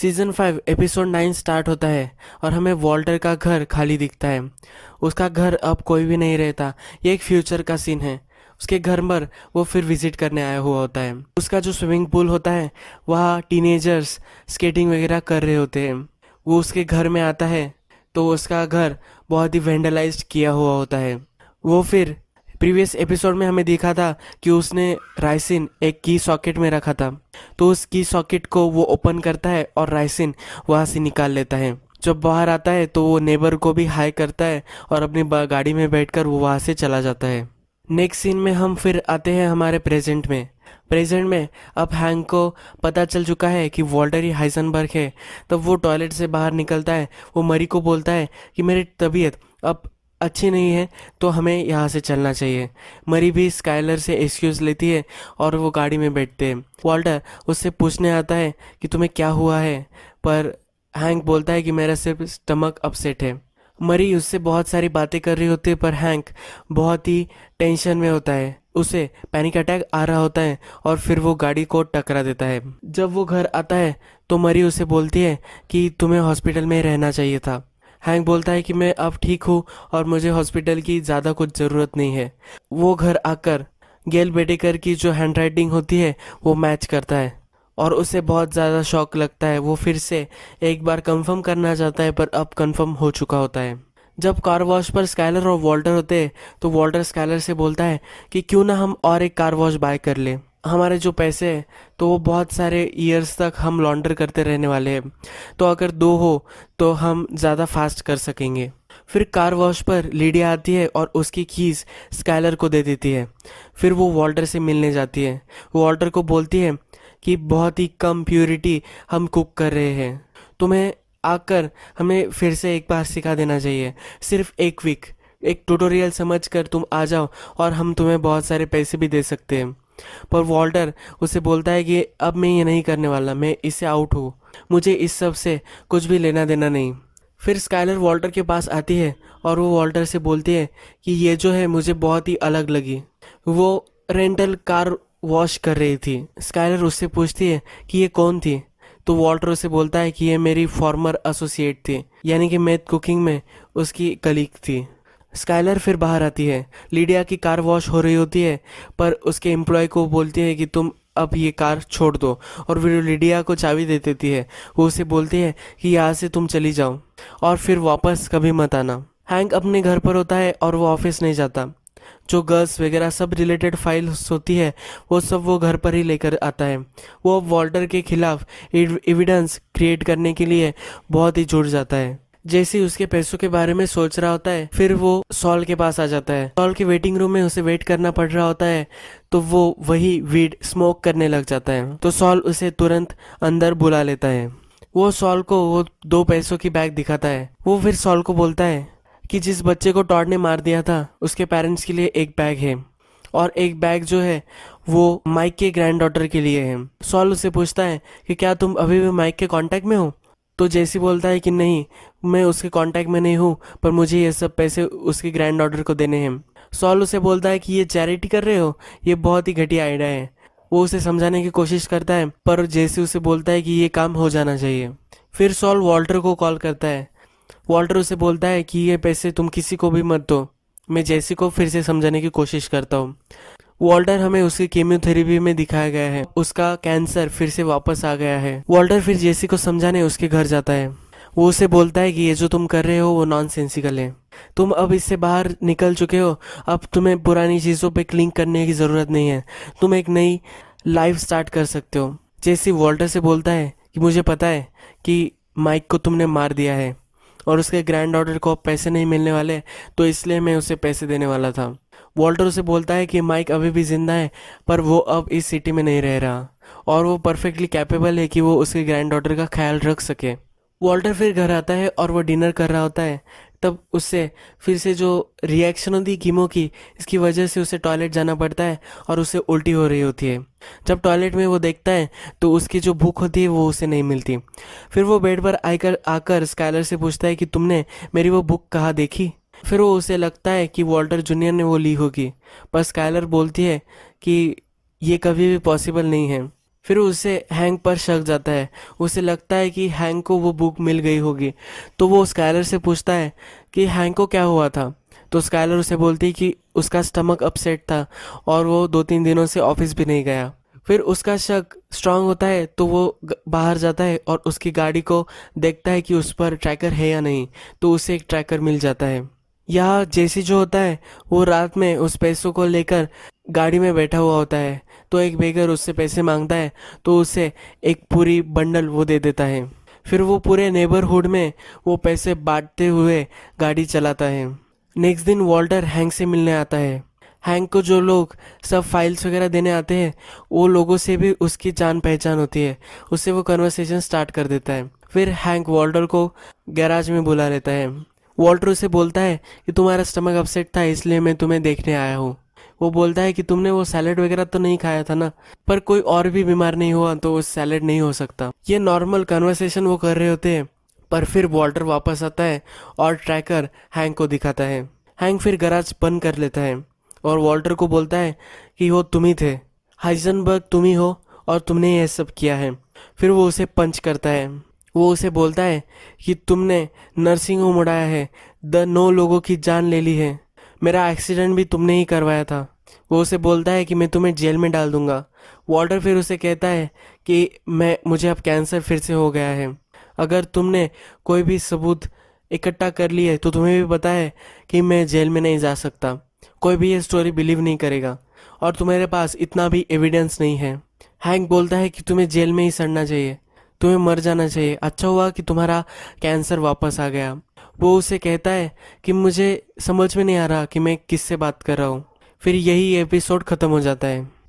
season five episode nine start होता है और हमें वॉल्टर का घर खाली दिखता है उसका घर अब कोई भी नहीं रहता ये एक फ्यूचर का सीन है उसके घर पर वो फिर विजिट करने आया हुआ होता है उसका जो स्विमिंग पूल होता है वहाँ टीनेजर्स स्केटिंग वगैरह कर रहे होते हैं वो उसके घर में आता है तो उसका घर बहुत ही वेंडलाइज किया हुआ होता है वो फिर प्रीवियस एपिसोड में हमें देखा था कि उसने राइसिन एक की सॉकेट में रखा था तो उस की सॉकेट को वो ओपन करता है और राइसिन वहाँ से निकाल लेता है जब बाहर आता है तो वो नेबर को भी हाई करता है और अपनी गाड़ी में बैठकर वो वहाँ से चला जाता है नेक्स्ट सीन में हम फिर आते हैं हमारे प्रेजेंट में प्रेजेंट में अब हैंक को पता चल चुका है कि वॉल्टर ही हाइसनबर्ग है तब वो टॉयलेट से बाहर निकलता है वो मरी को बोलता है कि मेरी तबीयत अब अच्छी नहीं है तो हमें यहाँ से चलना चाहिए मरी भी स्काइलर से एक्सक्यूज़ लेती है और वो गाड़ी में बैठते हैं वॉल्टर उससे पूछने आता है कि तुम्हें क्या हुआ है पर हैंक बोलता है कि मेरा सिर्फ स्टमक अपसेट है मरी उससे बहुत सारी बातें कर रही होती है पर हैंक बहुत ही टेंशन में होता है उसे पैनिक अटैक आ रहा होता है और फिर वो गाड़ी को टकरा देता है जब वो घर आता है तो मरी उसे बोलती है कि तुम्हें हॉस्पिटल में रहना चाहिए था हैंक बोलता है कि मैं अब ठीक हूँ और मुझे हॉस्पिटल की ज़्यादा कुछ ज़रूरत नहीं है वो घर आकर गेल बेडेकर की जो हैंडराइटिंग होती है वो मैच करता है और उसे बहुत ज़्यादा शौक लगता है वो फिर से एक बार कंफर्म करना चाहता है पर अब कंफर्म हो चुका होता है जब कार वॉश पर स्कैलर और वॉल्टर होते हैं तो वॉल्टर स्कैलर से बोलता है कि क्यों ना हम और एक कार वॉश बाय कर लें हमारे जो पैसे हैं तो वो बहुत सारे ईयर्स तक हम लॉन्डर करते रहने वाले हैं तो अगर दो हो तो हम ज़्यादा फास्ट कर सकेंगे फिर कार वॉश पर लीडिया आती है और उसकी कीज़ स्काइलर को दे देती है फिर वो वॉल्टर से मिलने जाती है वॉल्टर को बोलती है कि बहुत ही कम प्योरिटी हम कुक कर रहे हैं तुम्हें आकर हमें फिर से एक बार सिखा देना चाहिए सिर्फ एक वीक एक ट्यूटोरियल समझ कर तुम आ जाओ और हम तुम्हें बहुत सारे पैसे भी दे सकते हैं पर वॉल्टर उसे बोलता है कि अब मैं ये नहीं करने वाला मैं इससे आउट हूँ मुझे इस सब से कुछ भी लेना देना नहीं फिर स्काइलर वॉल्टर के पास आती है और वो वॉल्टर से बोलती है कि ये जो है मुझे बहुत ही अलग लगी वो रेंटल कार वॉश कर रही थी स्काइलर उससे पूछती है कि ये कौन थी तो वॉल्टर उसे बोलता है कि ये मेरी फॉर्मर एसोसिएट थी यानी कि मैं कुकिंग में उसकी कलीग थी स्काइलर फिर बाहर आती है लीडिया की कार वॉश हो रही होती है पर उसके एम्प्लॉय को बोलती है कि तुम अब ये कार छोड़ दो और फिर लीडिया को चाबी दे देती है वो उसे बोलती है कि यहाँ से तुम चली जाओ और फिर वापस कभी मत आना हैंक अपने घर पर होता है और वो ऑफिस नहीं जाता जो गर्ल्स वगैरह सब रिलेटेड फाइल्स होती है वो सब वो घर पर ही लेकर आता है वो वॉल्टर के खिलाफ एविडेंस क्रिएट करने के लिए बहुत ही जुड़ जाता है जैसे ही उसके पैसों के बारे में सोच रहा होता है फिर वो सॉल के पास आ जाता है सॉल के वेटिंग रूम में उसे वेट करना पड़ रहा होता है तो वो वही वीड स्मोक करने लग जाता है तो सॉल उसे तुरंत अंदर बुला लेता है वो सॉल को वो दो पैसों की बैग दिखाता है वो फिर सॉल को बोलता है कि जिस बच्चे को टॉड ने मार दिया था उसके पेरेंट्स के लिए एक बैग है और एक बैग जो है वो माइक के ग्रैंड डॉटर के लिए है सॉल उसे पूछता है कि क्या तुम अभी भी माइक के कांटेक्ट में हो तो जैसी बोलता है कि नहीं मैं उसके कांटेक्ट में नहीं हूँ पर मुझे ये सब पैसे उसके ग्रैंड डॉटर को देने हैं सॉल उसे बोलता है कि ये चैरिटी कर रहे हो ये बहुत ही घटिया आइडिया है वो उसे समझाने की कोशिश करता है पर जैसे उसे बोलता है कि ये काम हो जाना चाहिए फिर सॉल वॉल्टर को कॉल करता है वॉल्टर उसे बोलता है कि ये पैसे तुम किसी को भी मत दो मैं जैसी को फिर से समझाने की कोशिश करता हूँ वॉल्टर हमें उसकी केमियोथेरेपी में दिखाया गया है उसका कैंसर फिर से वापस आ गया है वॉल्टर फिर जेसी को समझाने उसके घर जाता है वो उसे बोलता है कि ये जो तुम कर रहे हो वो नॉन सेंसिकल है तुम अब इससे बाहर निकल चुके हो अब तुम्हें पुरानी चीज़ों पे क्लिंग करने की ज़रूरत नहीं है तुम एक नई लाइफ स्टार्ट कर सकते हो जैसे वॉल्टर से बोलता है कि मुझे पता है कि माइक को तुमने मार दिया है और उसके ग्रैंड डॉटर को अब पैसे नहीं मिलने वाले तो इसलिए मैं उसे पैसे देने वाला था वॉल्टर उसे बोलता है कि माइक अभी भी जिंदा है पर वो अब इस सिटी में नहीं रह रहा और वो परफेक्टली कैपेबल है कि वो उसके ग्रैंड डॉटर का ख्याल रख सके वॉल्टर फिर घर आता है और वो डिनर कर रहा होता है तब उससे फिर से जो रिएक्शन होती है कीमो की इसकी वजह से उसे टॉयलेट जाना पड़ता है और उसे उल्टी हो रही होती है जब टॉयलेट में वो देखता है तो उसकी जो भूख होती है वो उसे नहीं मिलती फिर वो बेड पर आकर आकर स्काइलर से पूछता है कि तुमने मेरी वो बुक कहाँ देखी फिर वो उसे लगता है कि वॉल्टर जूनियर ने वो ली होगी पर स्काइलर बोलती है कि ये कभी भी पॉसिबल नहीं है फिर उसे हैंग पर शक जाता है उसे लगता है कि हैंग को वो बुक मिल गई होगी तो वो स्काइलर से पूछता है कि हैंग को क्या हुआ था तो स्काइलर उसे बोलती है कि उसका स्टमक अपसेट था और वो दो तीन दिनों से ऑफिस भी नहीं गया फिर उसका शक स्ट्रांग होता है तो वो बाहर जाता है और उसकी गाड़ी को देखता है कि उस पर ट्रैकर है या नहीं तो उसे एक ट्रैकर मिल जाता है या जैसी जो होता है वो रात में उस पैसों को लेकर गाड़ी में बैठा हुआ होता है तो एक बेगर उससे पैसे मांगता है तो उसे एक पूरी बंडल वो दे देता है फिर वो पूरे नेबरहुड में वो पैसे बांटते हुए गाड़ी चलाता है नेक्स्ट दिन वॉल्टर हैंक से मिलने आता है हैंक को जो लोग सब फाइल्स वगैरह देने आते हैं वो लोगों से भी उसकी जान पहचान होती है उससे वो कन्वर्सेशन स्टार्ट कर देता है फिर हैंक वॉल्टर को गैराज में बुला लेता है वॉल्टर उसे बोलता है कि तुम्हारा स्टमक अपसेट था इसलिए मैं तुम्हें देखने आया हूँ वो बोलता है कि तुमने वो सैलड वगैरह तो नहीं खाया था ना पर कोई और भी बीमार नहीं हुआ तो वो सैलड नहीं हो सकता ये नॉर्मल कन्वर्सेशन वो कर रहे होते हैं पर फिर वॉल्टर वापस आता है और ट्रैकर हैंग को दिखाता है हैंग फिर गराज बंद कर लेता है और वॉल्टर को बोलता है कि वो तुम ही थे हाइजनबर्ग तुम ही हो और तुमने यह सब किया है फिर वो उसे पंच करता है वो उसे बोलता है कि तुमने नर्सिंग होम उड़ाया है द नौ लोगों की जान ले ली है मेरा एक्सीडेंट भी तुमने ही करवाया था वो उसे बोलता है कि मैं तुम्हें जेल में डाल दूंगा वॉल्टर फिर उसे कहता है कि मैं मुझे अब कैंसर फिर से हो गया है अगर तुमने कोई भी सबूत इकट्ठा कर लिया तो तुम्हें भी पता है कि मैं जेल में नहीं जा सकता कोई भी ये स्टोरी बिलीव नहीं करेगा और तुम्हारे पास इतना भी एविडेंस नहीं है हैंक बोलता है कि तुम्हें जेल में ही सड़ना चाहिए तुम्हें मर जाना चाहिए अच्छा हुआ कि तुम्हारा कैंसर वापस आ गया वो उसे कहता है कि मुझे समझ में नहीं आ रहा कि मैं किससे बात कर रहा हूँ फिर यही एपिसोड ख़त्म हो जाता है